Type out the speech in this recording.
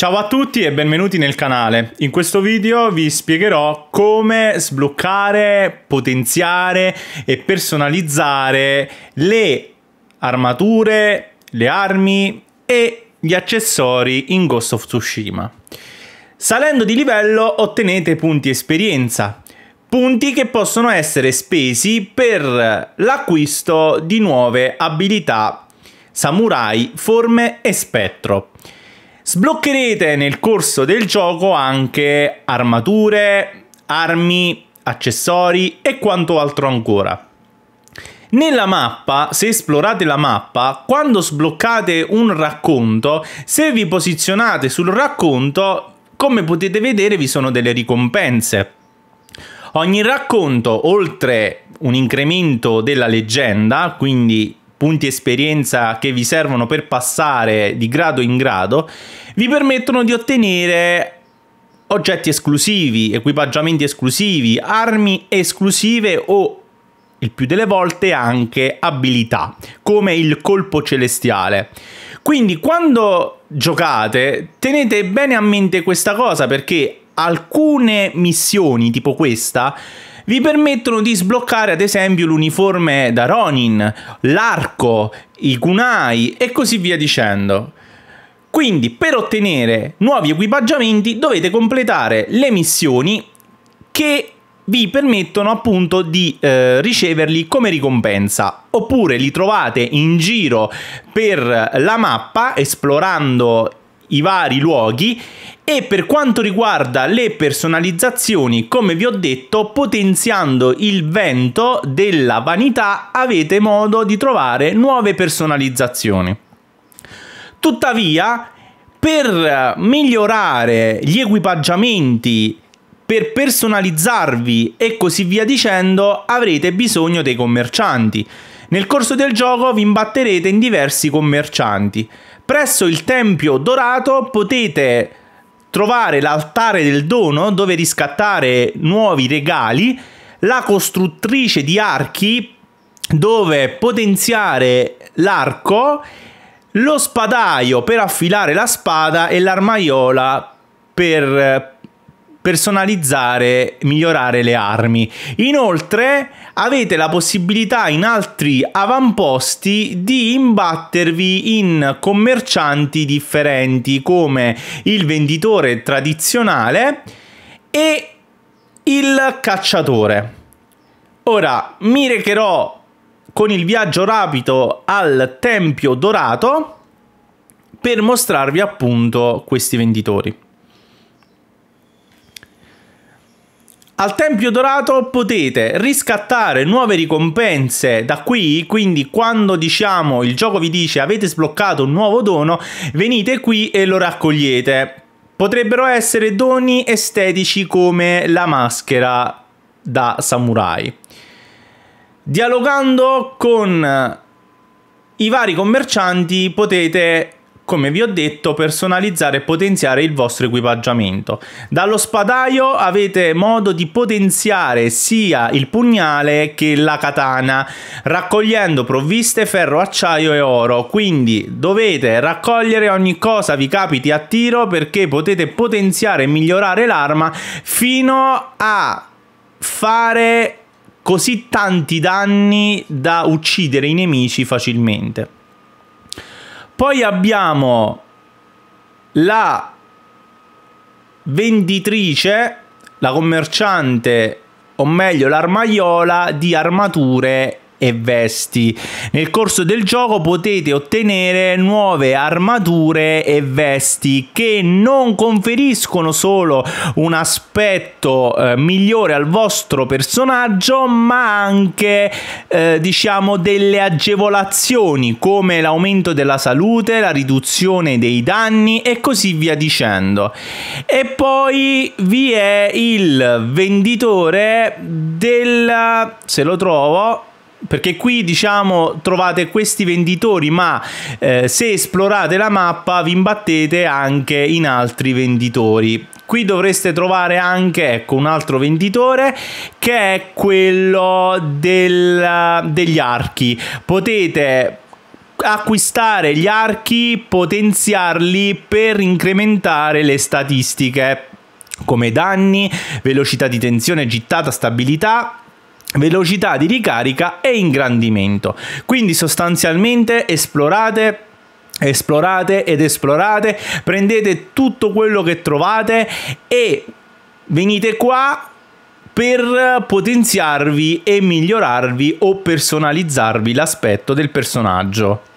Ciao a tutti e benvenuti nel canale. In questo video vi spiegherò come sbloccare, potenziare e personalizzare le armature, le armi e gli accessori in Ghost of Tsushima. Salendo di livello ottenete punti esperienza, punti che possono essere spesi per l'acquisto di nuove abilità samurai, forme e spettro. Sbloccherete nel corso del gioco anche armature, armi, accessori e quanto altro ancora. Nella mappa, se esplorate la mappa, quando sbloccate un racconto, se vi posizionate sul racconto, come potete vedere vi sono delle ricompense. Ogni racconto, oltre un incremento della leggenda, quindi punti esperienza che vi servono per passare di grado in grado, vi permettono di ottenere oggetti esclusivi, equipaggiamenti esclusivi, armi esclusive o il più delle volte anche abilità, come il colpo celestiale. Quindi quando giocate tenete bene a mente questa cosa perché alcune missioni tipo questa vi permettono di sbloccare ad esempio l'uniforme da Ronin, l'arco, i kunai e così via dicendo. Quindi per ottenere nuovi equipaggiamenti dovete completare le missioni che vi permettono appunto di eh, riceverli come ricompensa oppure li trovate in giro per la mappa esplorando i vari luoghi e per quanto riguarda le personalizzazioni, come vi ho detto, potenziando il vento della vanità avete modo di trovare nuove personalizzazioni. Tuttavia, per migliorare gli equipaggiamenti, per personalizzarvi e così via dicendo, avrete bisogno dei commercianti. Nel corso del gioco vi imbatterete in diversi commercianti. Presso il Tempio Dorato potete trovare l'altare del dono dove riscattare nuovi regali, la costruttrice di archi dove potenziare l'arco, lo spadaio per affilare la spada e l'armaiola per personalizzare, migliorare le armi. Inoltre avete la possibilità in altri avamposti di imbattervi in commercianti differenti come il venditore tradizionale e il cacciatore. Ora mi recherò con il viaggio rapido al Tempio Dorato per mostrarvi appunto questi venditori. Al Tempio Dorato potete riscattare nuove ricompense da qui, quindi quando diciamo il gioco vi dice avete sbloccato un nuovo dono, venite qui e lo raccogliete. Potrebbero essere doni estetici come la maschera da samurai. Dialogando con i vari commercianti potete come vi ho detto, personalizzare e potenziare il vostro equipaggiamento. Dallo spadaio avete modo di potenziare sia il pugnale che la katana, raccogliendo provviste, ferro, acciaio e oro. Quindi dovete raccogliere ogni cosa vi capiti a tiro perché potete potenziare e migliorare l'arma fino a fare così tanti danni da uccidere i nemici facilmente. Poi abbiamo la venditrice, la commerciante, o meglio l'armaiola di armature e vesti. Nel corso del gioco potete ottenere nuove armature e vesti che non conferiscono solo un aspetto eh, migliore al vostro personaggio, ma anche eh, diciamo delle agevolazioni come l'aumento della salute, la riduzione dei danni e così via dicendo. E poi vi è il venditore del se lo trovo perché qui diciamo trovate questi venditori ma eh, se esplorate la mappa vi imbattete anche in altri venditori qui dovreste trovare anche ecco, un altro venditore che è quello del, degli archi potete acquistare gli archi potenziarli per incrementare le statistiche come danni, velocità di tensione, gittata, stabilità velocità di ricarica e ingrandimento. Quindi sostanzialmente esplorate esplorate ed esplorate, prendete tutto quello che trovate e venite qua per potenziarvi e migliorarvi o personalizzarvi l'aspetto del personaggio.